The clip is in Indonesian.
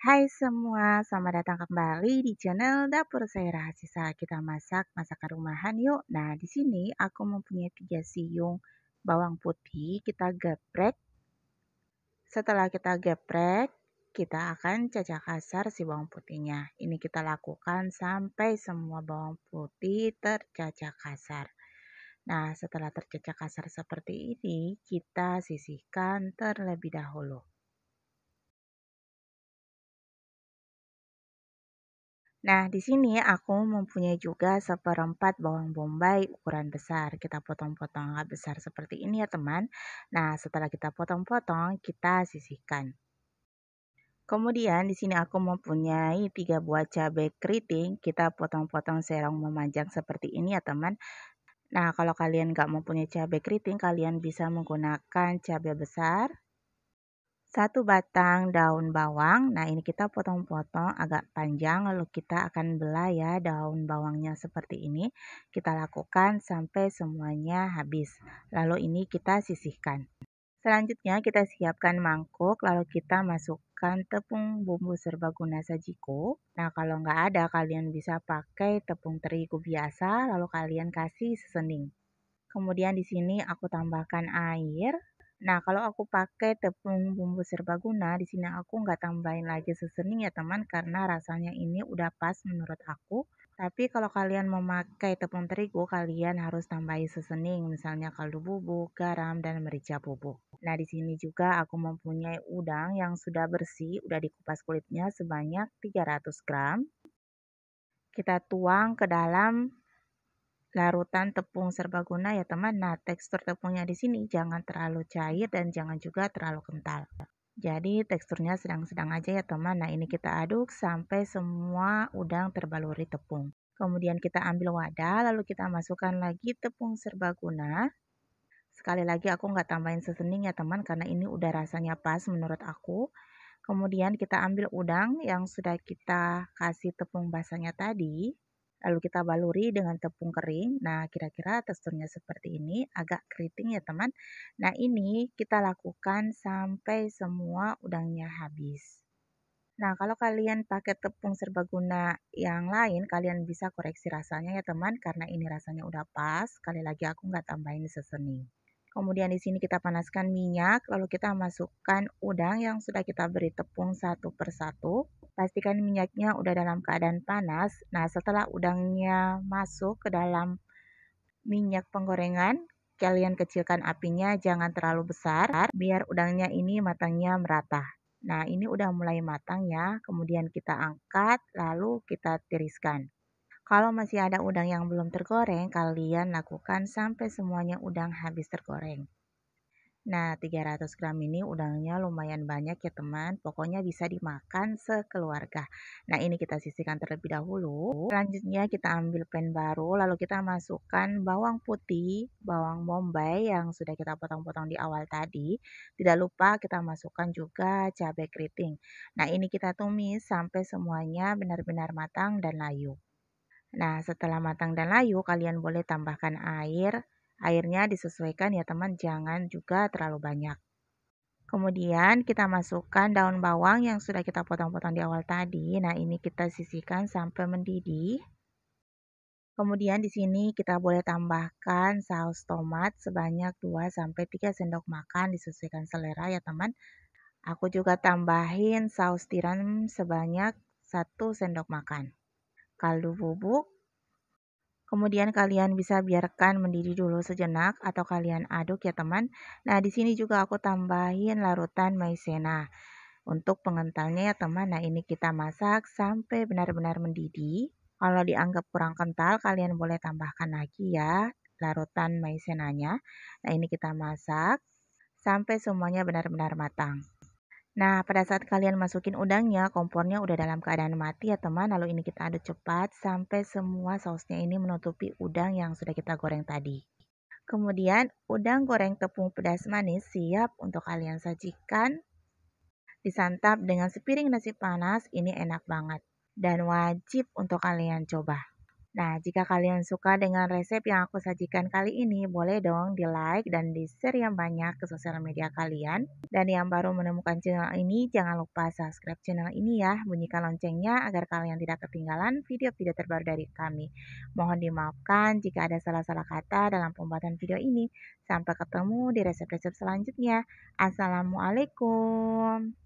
Hai semua, selamat datang kembali di channel Dapur Saya Rahasia. Kita masak masakan rumahan yuk. Nah, di sini aku mempunyai tiga siung bawang putih. Kita geprek. Setelah kita geprek, kita akan cacah kasar si bawang putihnya. Ini kita lakukan sampai semua bawang putih tercacah kasar. Nah, setelah tercacah kasar seperti ini, kita sisihkan terlebih dahulu. Nah, di sini aku mempunyai juga seperempat bawang bombay ukuran besar. Kita potong-potong agak besar seperti ini ya teman. Nah, setelah kita potong-potong, kita sisihkan. Kemudian di sini aku mempunyai tiga buah cabai keriting. Kita potong-potong serong memanjang seperti ini ya teman. Nah, kalau kalian nggak mempunyai cabai keriting, kalian bisa menggunakan cabai besar satu batang daun bawang. Nah, ini kita potong-potong agak panjang lalu kita akan belah ya daun bawangnya seperti ini. Kita lakukan sampai semuanya habis. Lalu ini kita sisihkan. Selanjutnya kita siapkan mangkuk lalu kita masukkan tepung bumbu serbaguna sajiku, Nah, kalau nggak ada kalian bisa pakai tepung terigu biasa lalu kalian kasih seasoning. Kemudian di sini aku tambahkan air Nah, kalau aku pakai tepung bumbu serbaguna, di sini aku nggak tambahin lagi seasoning ya teman, karena rasanya ini udah pas menurut aku. Tapi kalau kalian memakai tepung terigu, kalian harus tambahin seasoning, misalnya kaldu bubuk, garam, dan merica bubuk. Nah, di sini juga aku mempunyai udang yang sudah bersih, udah dikupas kulitnya sebanyak 300 gram. Kita tuang ke dalam larutan tepung serbaguna ya teman. Nah, tekstur tepungnya di sini jangan terlalu cair dan jangan juga terlalu kental. Jadi teksturnya sedang-sedang aja ya teman. Nah, ini kita aduk sampai semua udang terbaluri tepung. Kemudian kita ambil wadah, lalu kita masukkan lagi tepung serbaguna. Sekali lagi aku nggak tambahin seasoning ya teman karena ini udah rasanya pas menurut aku. Kemudian kita ambil udang yang sudah kita kasih tepung basahnya tadi. Lalu kita baluri dengan tepung kering. Nah, kira-kira teksturnya seperti ini, agak keriting ya teman. Nah, ini kita lakukan sampai semua udangnya habis. Nah, kalau kalian pakai tepung serbaguna yang lain, kalian bisa koreksi rasanya ya teman, karena ini rasanya udah pas. Sekali lagi aku nggak tambahin seasoning. Kemudian di sini kita panaskan minyak, lalu kita masukkan udang yang sudah kita beri tepung satu persatu pastikan minyaknya udah dalam keadaan panas. Nah, setelah udangnya masuk ke dalam minyak penggorengan, kalian kecilkan apinya jangan terlalu besar biar udangnya ini matangnya merata. Nah, ini udah mulai matang ya. Kemudian kita angkat lalu kita tiriskan. Kalau masih ada udang yang belum tergoreng, kalian lakukan sampai semuanya udang habis tergoreng. Nah, 300 gram ini udangnya lumayan banyak ya teman. Pokoknya bisa dimakan sekeluarga. Nah, ini kita sisihkan terlebih dahulu. Selanjutnya kita ambil pan baru, lalu kita masukkan bawang putih, bawang bombay yang sudah kita potong-potong di awal tadi. Tidak lupa kita masukkan juga cabai keriting. Nah, ini kita tumis sampai semuanya benar-benar matang dan layu. Nah, setelah matang dan layu, kalian boleh tambahkan air Airnya disesuaikan ya teman, jangan juga terlalu banyak. Kemudian kita masukkan daun bawang yang sudah kita potong-potong di awal tadi. Nah, ini kita sisihkan sampai mendidih. Kemudian di sini kita boleh tambahkan saus tomat sebanyak 2 3 sendok makan disesuaikan selera ya teman. Aku juga tambahin saus tiram sebanyak 1 sendok makan. Kaldu bubuk Kemudian kalian bisa biarkan mendidih dulu sejenak atau kalian aduk ya teman. Nah, di sini juga aku tambahin larutan maizena. Untuk pengentalnya ya teman, nah ini kita masak sampai benar-benar mendidih. Kalau dianggap kurang kental, kalian boleh tambahkan lagi ya larutan maizenanya. Nah, ini kita masak sampai semuanya benar-benar matang. Nah, pada saat kalian masukin udangnya, kompornya udah dalam keadaan mati ya teman. Lalu ini kita aduk cepat sampai semua sausnya ini menutupi udang yang sudah kita goreng tadi. Kemudian, udang goreng tepung pedas manis siap untuk kalian sajikan. Disantap dengan sepiring nasi panas, ini enak banget. Dan wajib untuk kalian coba. Nah, jika kalian suka dengan resep yang aku sajikan kali ini, boleh dong di-like dan di-share yang banyak ke sosial media kalian. Dan yang baru menemukan channel ini, jangan lupa subscribe channel ini ya. Bunyikan loncengnya agar kalian tidak ketinggalan video-video terbaru dari kami. Mohon dimaafkan jika ada salah-salah kata dalam pembuatan video ini. Sampai ketemu di resep-resep selanjutnya. Assalamualaikum.